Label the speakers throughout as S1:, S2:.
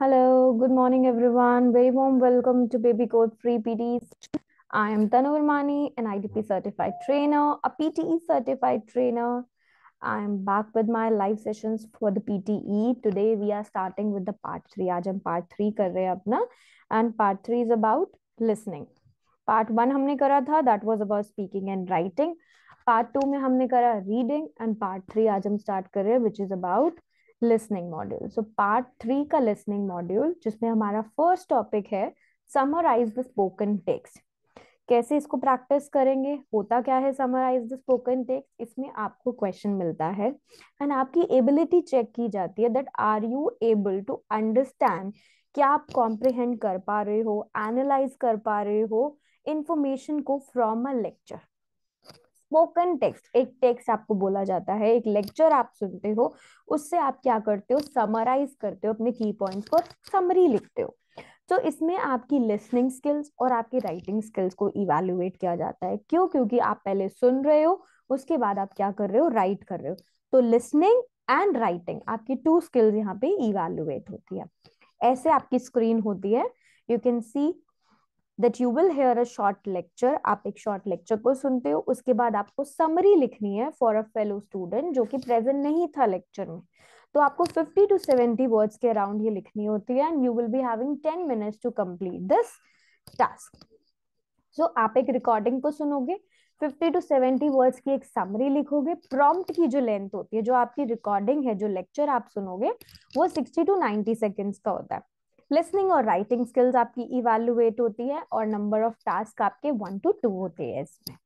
S1: Hello, good morning, everyone. Very warm welcome to Baby Code Free PTs. I am Tanu Irmani, an IDP certified trainer, a PTE certified trainer. I am back with my live sessions for the PTE. Today we are starting with the part three. Ajam part three कर रहे and part three is about listening. Part one हमने kara tha that was about speaking and writing. Part two में हमने kara reading, and part three ajam start कर which is about listening module so part three का listening module जिसमें हमारा first topic है summarise the spoken text कैसे इसको practice करेंगे होता क्या है समराइज द स्पोकन टेक्स्ट इसमें आपको क्वेश्चन मिलता है एंड आपकी एबिलिटी चेक की जाती है that are you able to understand क्या आप कॉम्प्रिहेंड कर पा रहे हो एनालाइज कर पा रहे हो इंफॉर्मेशन को from a lecture spoken text एक टेक्स्ट आपको बोला जाता है एक लेक्चर आप सुनते हो उससे आप क्या करते हो समराइज करते हो अपने की पॉइंट्स को समरी लिखते हो तो इसमें आपकी लिसनिंग स्किल्स और आपकी राइटिंग स्किल्स को इवेल्युएट किया जाता है क्यों क्योंकि आप पहले सुन रहे हो उसके बाद आप क्या कर रहे हो राइट कर रहे हो तो लिसनिंग एंड राइटिंग आपकी टू स्किल्स यहाँ पे इवेल्युएट होती है ऐसे आपकी स्क्रीन होती है you can see that you will hear a short lecture आप एक शॉर्ट लेक्चर को सुनते हो उसके बाद आपको समरी लिखनी है फॉर अ फेलो स्टूडेंट जो कि प्रेजेंट नहीं था लेक्चर में तो आपको 50 टू 70 वर्ड्स के अराउंड ही लिखनी होती है and you will be having 10 minutes to complete this task so आप एक रिकॉर्डिंग को सुनोगे 50 टू 70 वर्ड्स की एक समरी लिखोगे प्रॉम्प्ट की जो लेंथ होती है जो आपकी रिकॉर्डिंग है जो लेक्चर आप सुनोगे वो 60 टू 90 सेकंड्स का होता है लिसनिंग और राइटिंग स्किल्स आपकी इवेलुएट होती है और नंबर ऑफ टास्क आपके वन टू टू होते हैं इसमें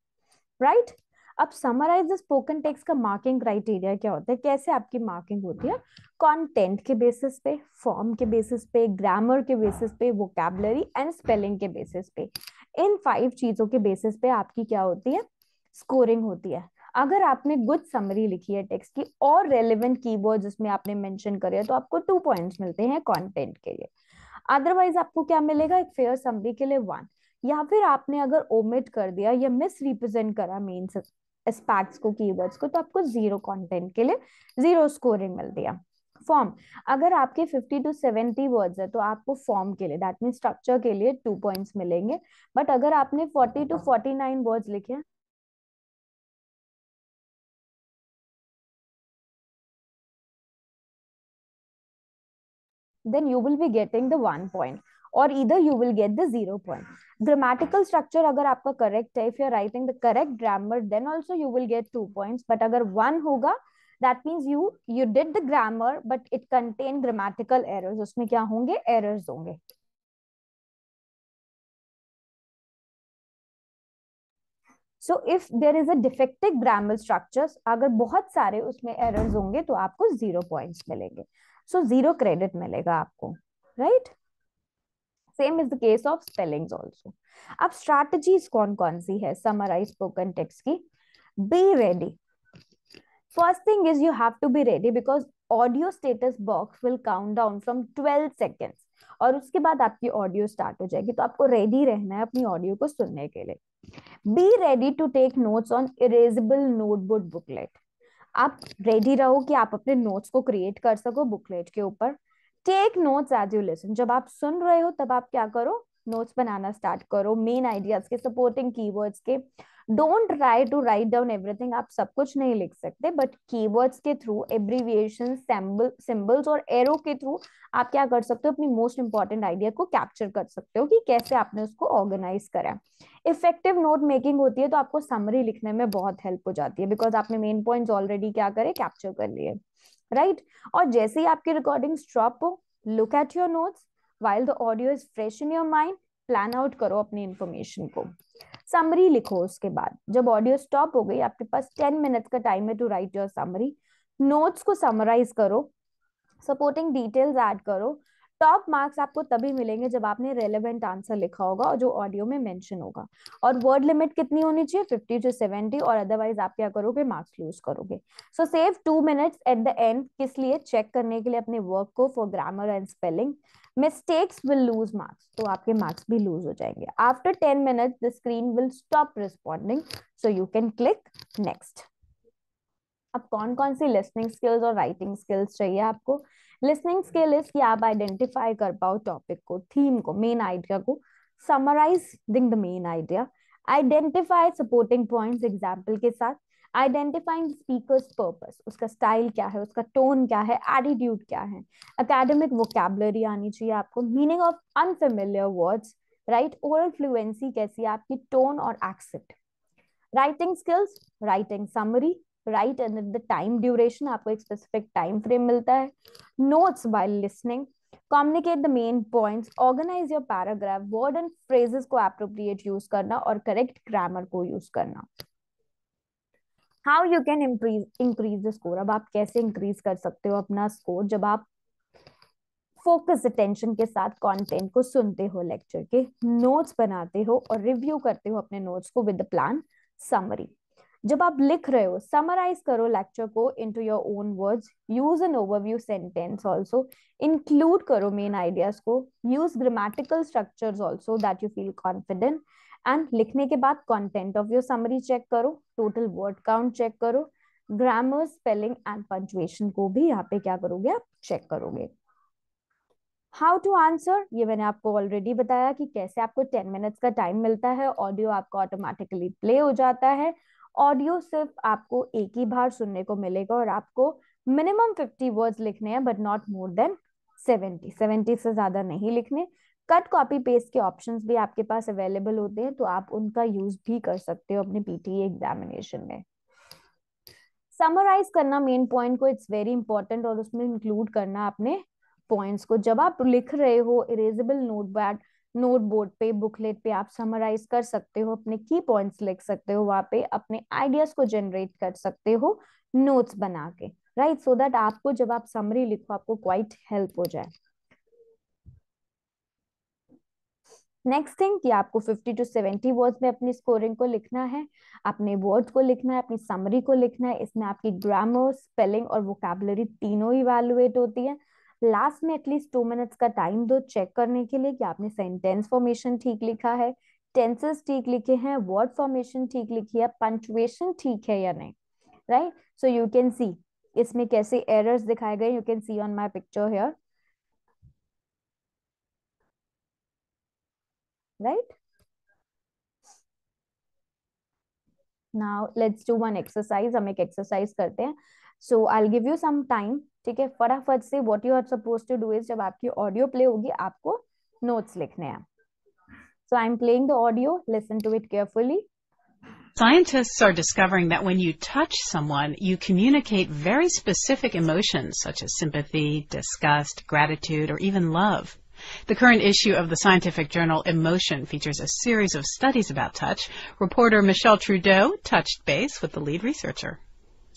S1: राइट right? अब समराइज स्पोकन टेक्स्ट का मार्किंग क्राइटेरिया क्या होता है कैसे आपकी मार्किंग होती है कंटेंट के बेसिस पे फॉर्म के बेसिस पे ग्रामर के बेसिस पे वोकेबलरी एंड स्पेलिंग के बेसिस पे इन फाइव चीजों के बेसिस पे आपकी क्या होती है स्कोरिंग होती है अगर आपने गुड समरी लिखी है टेक्स्ट की और रेलिवेंट कीवर्ड जिसमें आपने मेंशन करे तो आपको टू पॉइंट्स मिलते हैं कंटेंट के लिए अदरवाइज आपको क्या मिलेगा एक फेयर समरी के लिए वन या फिर आपने अगर ओमिट कर दिया या मिस रिप्रेजेंट करा मेन एस्पेक्ट्स को कीवर्ड्स को तो आपको जीरो कंटेंट के लिए जीरो स्कोरिंग मिल दिया फॉर्म अगर आपके 50 टू 70 वर्ड्स है तो आपको फॉर्म के लिए दैट मीन स्ट्रक्चर के लिए टू पॉइंट्स मिलेंगे बट अगर आपने 40 टू 49 वर्ड्स लिखे हैं then you will be getting the one point or either you will get the zero point. Grammatical structure अगर आपका correct है if you are writing the correct grammar then also you will get two points but अगर one होगा that means you you did the grammar but it contained grammatical errors उसमें क्या होंगे errors होंगे so if there is a defective grammar structures agar bahut sare usme errors honge to aapko zero points milenge so zero credit मिलेगा आपको right same is the case of spellings also अब strategies कौन कौन सी है summarise spoken text की be ready first thing is you have to be ready because audio status box will count down from twelve seconds और उसके बाद आपकी ऑडियो स्टार्ट हो जाएगी तो आपको रेडी रहना है अपनी ऑडियो को सुनने के लिए be ready to take notes on erasable notebook booklet आप रेडी रहो कि आप अपने नोट्स को क्रिएट कर सको बुकलेट के ऊपर take notes as you listen जब आप सुन रहे हो तब आप क्या करो नोट्स बनाना स्टार्ट करो मेन आइडियाज के सपोर्टिंग कीवर्ड्स के don't try to write down everything आप सब कुछ नहीं लिख सकते बट कीवर्ड्स के थ्रू एब्रीविएशन सिंबल्स और एरो के थ्रू आप क्या कर सकते हो अपनी मोस्ट इंपॉर्टेंट आइडिया को कैप्चर कर सकते हो कि कैसे आपने उसको ऑर्गेनाइज करा इफेक्टिव नोट मेकिंग होती है तो आपको समरी लिखने में बहुत हेल्प हो जाती है बिकॉज आपने मेन पॉइंट ऑलरेडी क्या करे कैप्चर कर लिए राइट right? और जैसे ही आपकी रिकॉर्डिंग स्टॉप हो look at your notes while the audio is fresh in your mind plan out करो अपनी इंफॉर्मेशन को समरी लिखो उसके बाद जब ऑडियो स्टॉप हो गई आपके पास टेन मिनट का टाइम है to write your summary notes को समराइज करो सपोर्टिंग डिटेल्स ऐड करो टॉप मार्क्स आपको तभी मिलेंगे जब आपने रेलेवेंट आंसर लिखा होगा और जो ऑडियो में मेंशन होगा और वर्ड लिमिट कितनी होनी चाहिए फिफ्टी टू सेवेंटी और अदरवाइज आप क्या करोगे मार्क्स लूज करोगे so save two minutes at the end किस लिए चेक करने के लिए अपने वर्क को for grammar and spelling mistakes will lose marks तो आपके मार्क्स भी लूज हो जाएंगे after ten minute the screen will stop responding so you can click next अब कौन कौन सी लिस्निंग स्किल्स और राइटिंग स्किल्स चाहिए आपको लिसनिंग स्किल इज कि आप आइडेंटिफाई कर पाओ टॉपिक को थीम को मेन आइडिया को summarising the main idea identify supporting points example के साथ आइडेंटिफाइंग स्पीकर्स पर्पस उसका स्टाइल क्या है उसका टोन क्या है एटीट्यूड क्या है अकेडमिक वोकेबलरी आनी चाहिए आपको meaning of unfamiliar words right oral fluency कैसी है आपकी टोन और accent writing skills writing summary right and the time duration आपको एक स्पेसिफिक टाइम फ्रेम मिलता है notes by listening communicate the main points organise your paragraph word and phrases को appropriate use करना और करेक्ट ग्रामर को use करना how you can increase increase the score अब आप कैसे इंक्रीज कर सकते हो अपना स्कोर जब आप फोकस अटेंशन के साथ कंटेंट को सुनते हो लेक्चर के नोट्स बनाते हो और रिव्यू करते हो अपने नोट्स को विद प्लान समरी जब आप लिख रहे हो समराइज करो लेक्चर को into your own words use an overview sentence also include करो मेन आइडियाज को use grammatical structures also that you feel confident and लिखने के बाद content of your summary check करो टोटल वर्ड काउंट चेक करो grammar spelling and punctuation को भी यहाँ पे क्या करोगे आप चेक करोगे हाउ टू आंसर ये मैंने आपको ऑलरेडी बताया कि कैसे आपको टेन मिनट्स का टाइम मिलता है ऑडियो आपका ऑटोमेटिकली प्ले हो जाता है ऑडियो सिर्फ आपको एक ही बार सुनने को मिलेगा और आपको मिनिमम फिफ्टी वर्ड्स लिखने हैं but not more than seventy seventy से ज़्यादा नहीं लिखने कट कॉपी पेस्ट के ऑप्शंस भी आपके पास अवेलेबल होते हैं तो आप उनका यूज भी कर सकते हो अपने पीटीए एग्जामिनेशन e में समराइज करना मेन पॉइंट को इट्स वेरी इंपॉर्टेंट और उसमें इंक्लूड करना अपने पॉइंट्स को जब आप लिख रहे हो इरेजेबल नोट नोट बोर्ड पे बुकलेट पे आप समराइज कर सकते हो अपने की पॉइंट्स लिख सकते हो वहाँ पे अपने आइडियाज को जनरेट कर सकते हो नोट्स बना के राइट सो दैट आपको जब आप समरी लिखो आपको क्वाइट हेल्प हो जाए नेक्स्ट थिंग कि आपको 50 टू 70 वर्ड्स में अपनी स्कोरिंग को लिखना है अपने वर्ड्स को लिखना है अपनी समरी को लिखना है इसमें आपकी ग्रामर स्पेलिंग और वोकेबलरी तीनों इवेलुएट होती है लास्ट में एटलीस्ट टू मिनट्स का टाइम दो चेक करने के लिए कि आपने सेंटेंस फॉर्मेशन ठीक लिखा है टेंसेस ठीक लिखे हैं वर्ड फॉर्मेशन ठीक लिखी है पंचुएशन ठीक है या नहीं right so you can see इसमें कैसे एरर्स दिखाए गए you can see on my picture here right now let's do one exercise हम एक exercise करते हैं so I give you some time ठीक है फटाफट से what you are suppose to do is जब आपकी ऑडियो प्ले होगी आपको नोट्स लिखने हैं so I am playing the audio listen to it carefully
S2: Scientists are discovering that when you touch someone, you communicate very specific emotions such as sympathy, disgust, gratitude, or even love. The current issue of the scientific journal Emotion features a series of studies about touch. Reporter Michelle Trudeau touched base with the lead researcher.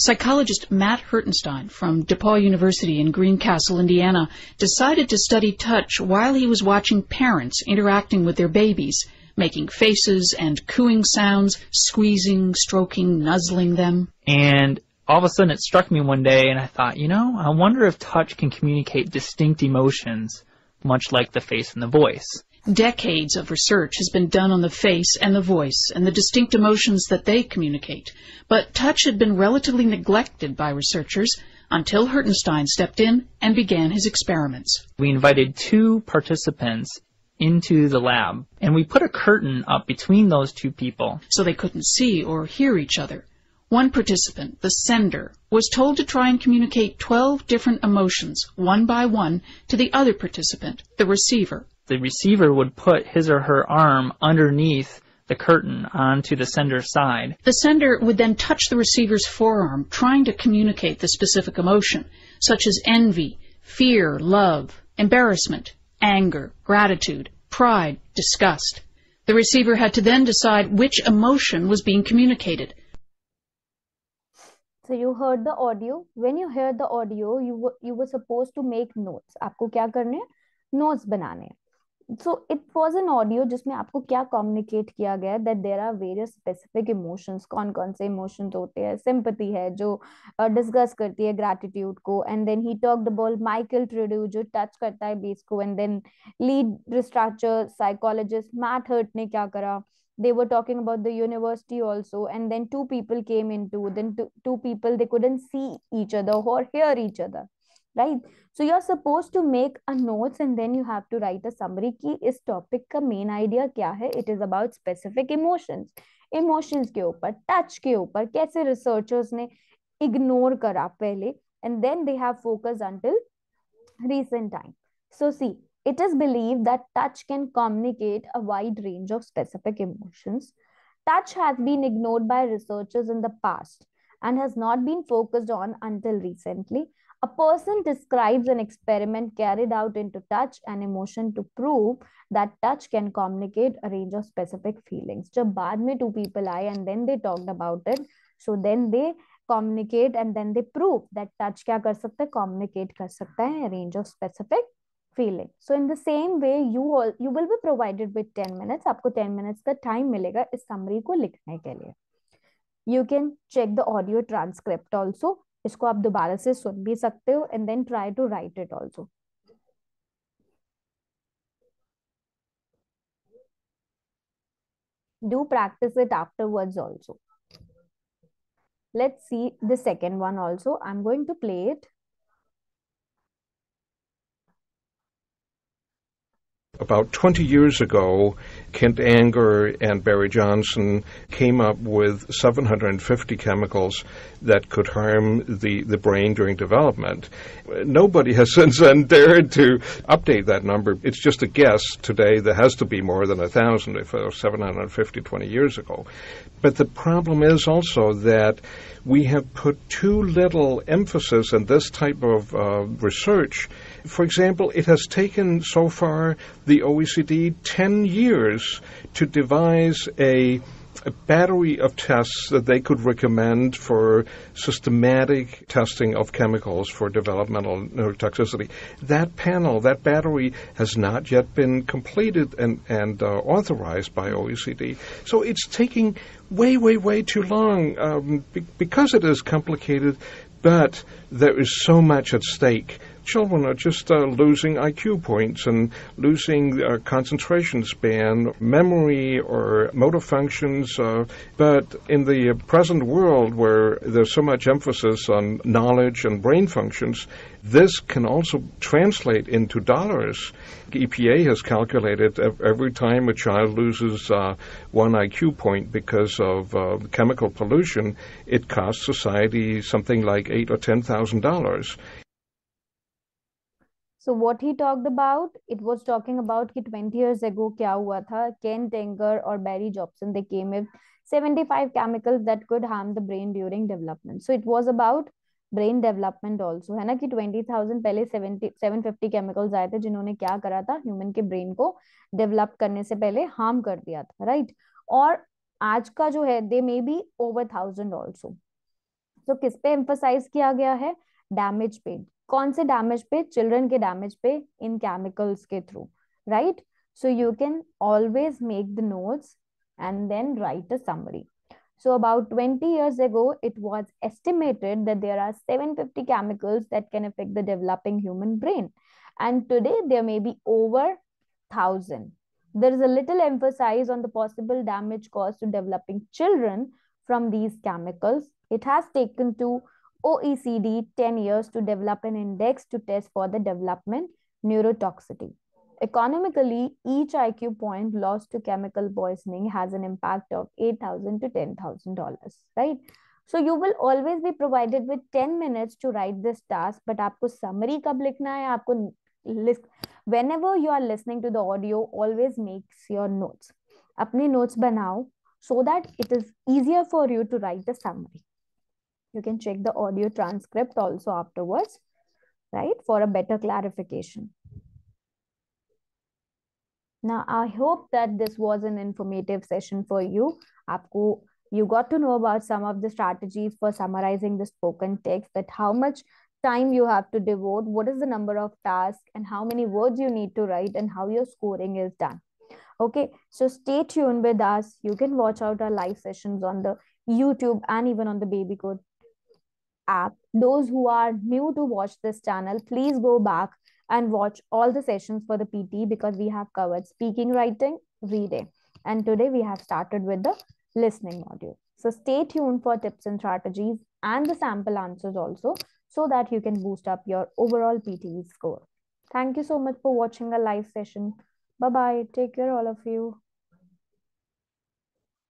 S2: Psychologist Matt Hertenstein from DePaul University in Greencastle, Indiana, decided to study touch while he was watching parents interacting with their babies, making faces and cooing sounds, squeezing, stroking, nuzzling them. And all of a sudden it struck me one day and I thought, you know, I wonder if touch can communicate distinct emotions, much like the face and the voice. Decades of research has been done on the face and the voice and the distinct emotions that they communicate, but touch had been relatively neglected by researchers until Hertenstein stepped in and began his experiments. We invited two participants into the lab, and we put a curtain up between those two people. So they couldn't see or hear each other. One participant, the sender, was told to try and communicate 12 different emotions, one by one, to the other participant, the receiver the receiver would put his or her arm underneath the curtain onto the sender's side. The sender would then touch the receiver's forearm, trying to communicate the specific emotion, such as envy, fear, love, embarrassment, anger, gratitude, pride, disgust. The receiver had to then decide which emotion was being communicated.
S1: So you heard the audio. When you heard the audio, you were, you were supposed to make notes. आपको क्या करने हैं? Notes बनाने हैं. So it was an audio जिसमें आपको क्या communicate किया गया है that there are various specific emotions कौन कौन से इमोशंस होते हैं सिंपति है जो डिस्कस uh, करती है ग्रैटिट्यूड को and then he talked about Michael Trudeau जो टच करता है बेस को and then lead restructure psychologist Matt Hurt ने क्या करा they were talking about the university also and then two people came into then two, two people they couldn't see each other or hear each other right so you're supposed to make a notes and then you have to write a summary ki is topic ka main idea kya hai it is about specific emotions emotions ke upar touch ke upar kaise researchers ne ignore kara pehle and then they have focus until recent time so see it is believed that touch can communicate a wide range of specific emotions touch has been ignored by researchers in the past and has not been focused on until recently a person describes an experiment carried out into touch and emotion to prove that touch can communicate a range of specific feelings. जब बाद में two people आए and then they talked about it, so then they communicate and then they prove that touch क्या कर सकता है communicate कर सकता है a range of specific feeling. So in the same way, you all you will be provided with 10 minutes. आपको 10 minutes का time मिलेगा इस summary को लिखने के लिए. You can check the audio transcript also इसको आप दोबारा से सुन भी सकते हो and then try to write it also do practice it afterward also see the second one also I am going to play it
S3: About 20 years ago, Kent Anger and Barry Johnson came up with 750 chemicals that could harm the, the brain during development. Nobody has since then dared to update that number. It's just a guess. Today, there has to be more than 1,000 if it was uh, 750 20 years ago. But the problem is also that we have put too little emphasis in this type of uh, research for example, it has taken so far the OECD 10 years to devise a a battery of tests that they could recommend for systematic testing of chemicals for developmental neurotoxicity. That panel, that battery, has not yet been completed and, and uh, authorized by OECD. So it's taking way, way, way too long um, be- because it is complicated, but there is so much at stake children are just uh, losing IQ points and losing uh, concentration span, memory, or motor functions. Uh, but in the present world, where there's so much emphasis on knowledge and brain functions, this can also translate into dollars. EPA has calculated every time a child loses uh, one IQ point because of uh, chemical pollution, it costs society something like eight or ten thousand dollars.
S1: So what he talked about it was talking about कि twenty years ago क्या हुआ था Ken Tanger और Barry Jobson they came with 75 chemicals that could harm the brain during development so it was about brain development also है ना कि twenty thousand पहले seven fifty chemicals आए थे जिन्होंने क्या करा था ह्यूमन के ब्रेन को डेवलप करने से पहले हार्म कर दिया था राइट right? और आज का जो है they may be over thousand also तो किस पे एम्फोसाइज किया गया है Damage. पे कौन से डैमेज पे children damage. Damage In chemicals. Chemicals के through right so you can always make the and then write a summary. So about 20 years ago, it was estimated that there are 750 chemicals that can affect the developing human brain. And today there may be over 1000. There is a little emphasis on the possible damage caused to developing children from these chemicals. It has taken to OECD 10 years to develop an index to test for the development neurotoxicity. Economically, each IQ point lost to chemical poisoning has an impact of $8,000 to $10,000, right? So you will always be provided with 10 minutes to write this task, but आपको summary कब लिखना है आपको list whenever you are listening to the audio always makes your notes अपने notes बनाओ so that it is easier for you to write the summary you can check the audio transcript also afterwards, right, for a better clarification. Now, I hope that this was an informative session for you. Aapko, you got to know about some of the strategies for summarizing the spoken text, that how much time you have to devote, what is the number of tasks, and how many words you need to write, and how your scoring is done. Okay, so stay tuned with us. You can watch out our live sessions on the YouTube and even on the Baby Code app. Those who are new to watch this channel, please go back and watch all the sessions for the PT because we have covered speaking, writing, reading. And today we have started with the listening module. So stay tuned for tips and strategies and the sample answers also so that you can boost up your overall PTE score. Thank you so much for watching a live session. Bye-bye. Take care, all of you.